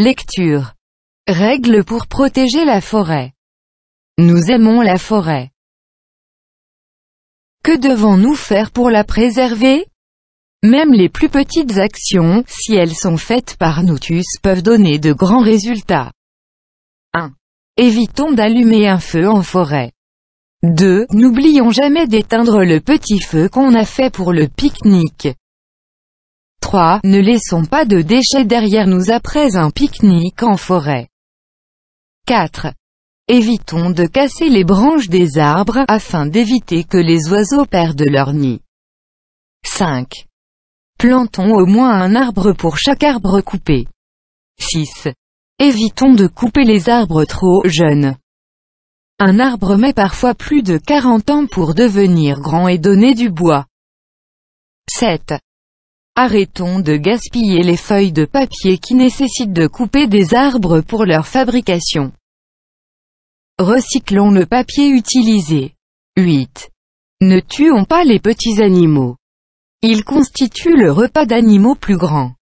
Lecture. Règles pour protéger la forêt. Nous aimons la forêt. Que devons-nous faire pour la préserver Même les plus petites actions, si elles sont faites par nous tous, peuvent donner de grands résultats. 1. Évitons d'allumer un feu en forêt. 2. N'oublions jamais d'éteindre le petit feu qu'on a fait pour le pique-nique. 3. Ne laissons pas de déchets derrière nous après un pique-nique en forêt. 4. Évitons de casser les branches des arbres, afin d'éviter que les oiseaux perdent leur nid. 5. Plantons au moins un arbre pour chaque arbre coupé. 6. Évitons de couper les arbres trop jeunes. Un arbre met parfois plus de 40 ans pour devenir grand et donner du bois. 7. Arrêtons de gaspiller les feuilles de papier qui nécessitent de couper des arbres pour leur fabrication. Recyclons le papier utilisé. 8. Ne tuons pas les petits animaux. Ils constituent le repas d'animaux plus grands.